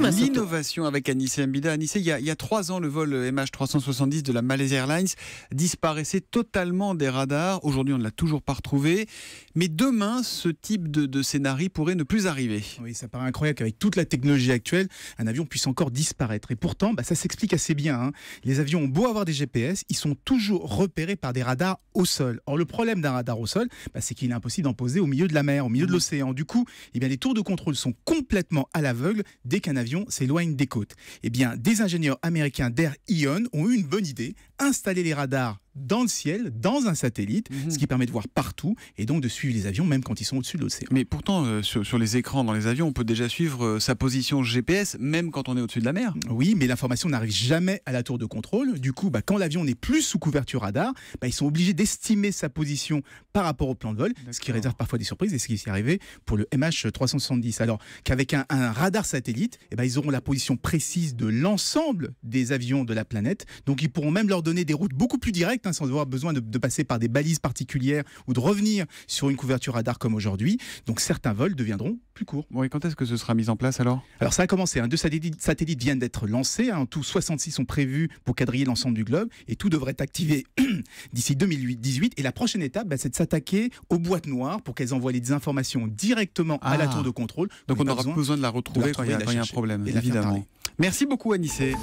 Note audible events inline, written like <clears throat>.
L'innovation avec Anissé Mbida. Anissé, il, y, a, trois ans, le vol MH370 de la Malaysia Airlines disparaissait totalement des radars. Aujourd'hui, on ne l'a toujours pas retrouvé. Mais demain, ce type de, scénario pourrait ne plus arriver. Oui, ça paraît incroyable qu'avec toute la technologie actuelle, un avion puisse encore disparaître. Et pourtant, bah, ça s'explique assez bien. Hein. Les avions ont beau avoir des GPS, ils sont toujours repérés par des radars au sol. Or, le problème d'un radar au sol, bah, c'est qu'il est impossible d'en poser au milieu de la mer, au milieu de l'océan. Du coup, eh bien, les tours de contrôle sont complètement à l'aveugle dès qu'un avion s'éloigne des côtes. Eh bien, des ingénieurs américains d'Air Ion ont eu une bonne idée, installer les radars dans le ciel, dans un satellite, mhm. ce qui permet de voir partout et donc de suivre les avions même quand ils sont au-dessus de l'océan. Mais pourtant, euh, sur, les écrans dans les avions, on peut déjà suivre euh, sa position GPS même quand on est au-dessus de la mer. Oui, mais l'information n'arrive jamais à la tour de contrôle. Du coup, bah, quand l'avion n'est plus sous couverture radar, bah, ils sont obligés d'estimer sa position par rapport au plan de vol, ce qui réserve parfois des surprises et ce qui s'est arrivé pour le MH370. Alors qu'avec un, radar satellite, et eh ben, ils auront la position précise de l'ensemble des avions de la planète, donc ils pourront même leur donner des routes beaucoup plus directes sans avoir besoin de, passer par des balises particulières ou de revenir sur une couverture radar comme aujourd'hui. Donc certains vols deviendront plus courts. Bon, et quand est-ce que ce sera mis en place alors Alors ça a commencé. Hein. Deux satellites, viennent d'être lancés. Hein. En tout, 66 sont prévus pour quadriller l'ensemble du globe et tout devrait être activé <clears throat> d'ici 2018. Et la prochaine étape, bah, c'est de s'attaquer aux boîtes noires pour qu'elles envoient les informations directement à la ah. tour de contrôle. Donc on, aura besoin, de la retrouver, quand il y a, un problème, évidemment. Merci beaucoup, Anissé.